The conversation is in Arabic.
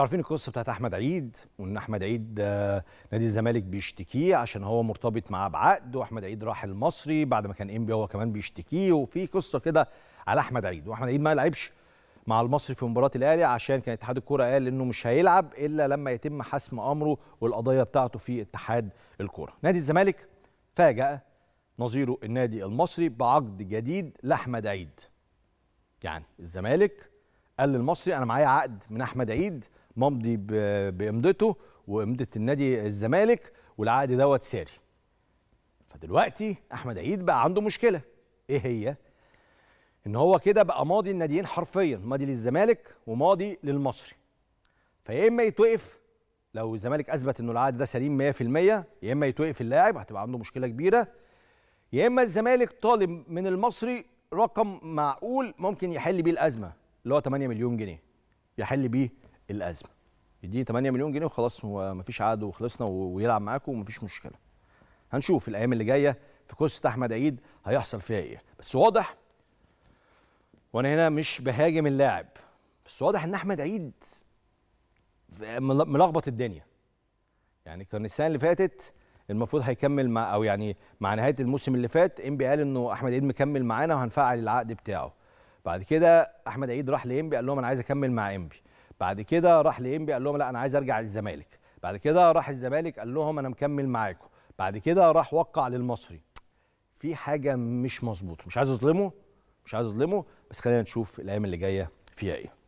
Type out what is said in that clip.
انتوا عارفين القصه بتاعت احمد عيد وان احمد عيد آه، نادي الزمالك بيشتكيه عشان هو مرتبط معاه بعقد واحمد عيد راح المصري بعد ما كان انبي هو كمان بيشتكيه وفي قصه كده على احمد عيد واحمد عيد ما لعبش مع المصري في مباراه الاهلي عشان كان اتحاد الكوره قال انه مش هيلعب الا لما يتم حسم امره والقضيه بتاعته في اتحاد الكوره نادي الزمالك فاجأ نظيره النادي المصري بعقد جديد لاحمد عيد يعني الزمالك قال للمصري انا معايا عقد من احمد عيد ممضي بامضته وامضه النادي الزمالك والعقد دوت ساري فدلوقتي احمد عيد بقى عنده مشكله ايه هي ان هو كده بقى ماضي الناديين حرفيا ماضي للزمالك وماضي للمصري فيا اما يتوقف لو الزمالك اثبت انه العقد ده سليم 100% يا اما يتوقف اللاعب هتبقى عنده مشكله كبيره يا اما الزمالك طالب من المصري رقم معقول ممكن يحل بيه الازمه اللي هو 8 مليون جنيه يحل بيه الازمه يديه 8 مليون جنيه وخلاص هو مفيش عقد وخلصنا ويلعب معاكم ومفيش مشكله هنشوف الايام اللي جايه في قصه احمد عيد هيحصل فيها ايه بس واضح وانا هنا مش بهاجم اللاعب بس واضح ان احمد عيد ملخبط الدنيا يعني كان السنه اللي فاتت المفروض هيكمل مع او يعني مع نهايه الموسم اللي فات انبي قال انه احمد عيد مكمل معانا وهنفعل العقد بتاعه بعد كده احمد عيد راح لانبي قال لهم انا عايز اكمل مع انبي بعد كده راح لانبي قال لهم لا انا عايز ارجع للزمالك بعد كده راح الزمالك قال لهم انا مكمل معاكم بعد كده راح وقع للمصري في حاجه مش مظبوطه مش عايز اظلمه مش عايز اظلمه بس خلينا نشوف الايام اللي جايه فيها ايه